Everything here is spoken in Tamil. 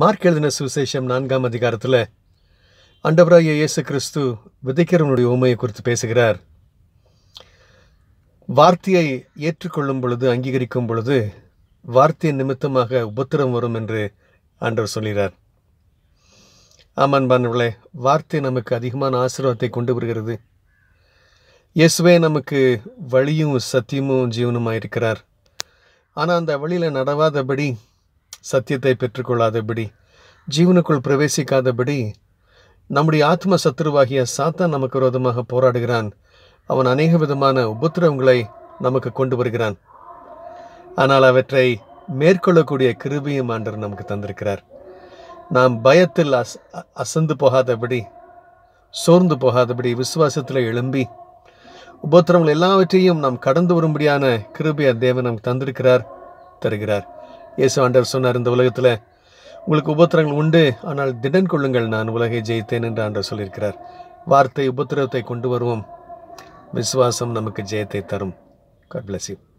மார்க் எழுதின சுவிசேஷம் நான்காம் அதிகாரத்தில் அண்டபராய இயேசு கிறிஸ்து விதைக்கிறவனுடைய உண்மையை குறித்து பேசுகிறார் வார்த்தையை ஏற்றுக்கொள்ளும் பொழுது அங்கீகரிக்கும் பொழுது வார்த்தையின் நிமித்தமாக உபத்திரம் வரும் என்று ஆண்டவர் சொல்கிறார் ஆமான் பாண்டவர்களே வார்த்தை நமக்கு அதிகமான ஆசீர்வாதத்தை கொண்டு வருகிறது இயேசுவே நமக்கு வழியும் சத்தியமும் ஜீவனுமாயிருக்கிறார் ஆனால் அந்த வழியில் நடவாதபடி சத்தியத்தை பெற்றுக்கொள்ளாதபடி ஜீவனுக்குள் பிரவேசிக்காதபடி நம்முடைய ஆத்ம சத்துருவாகிய சாத்தான் நமக்கு விரோதமாக போராடுகிறான் அவன் அநேக விதமான உபத்திரவங்களை நமக்கு கொண்டு வருகிறான் ஆனால் அவற்றை மேற்கொள்ளக்கூடிய கிருபியும் ஆண்டர் நமக்கு தந்திருக்கிறார் நாம் பயத்தில் அஸ் அசந்து போகாதபடி சோர்ந்து போகாதபடி விசுவாசத்தில் எழும்பி உபத்திரங்கள் எல்லாவற்றையும் நாம் கடந்து வரும்படியான கிருபியா தேவன் நமக்கு தந்திருக்கிறார் தருகிறார் இயேசு ஆண்டவர் சொன்னார் இந்த உலகத்தில் உங்களுக்கு உபத்திரங்கள் உண்டு ஆனால் திடன் கொள்ளுங்கள் நான் உலகை ஜெயித்தேன் என்று ஆண்டவர் சொல்லியிருக்கிறார் வார்த்தை உபத்திரவத்தை கொண்டு வருவோம் விசுவாசம் நமக்கு ஜெயத்தை தரும் கட் பிளஸ் யூ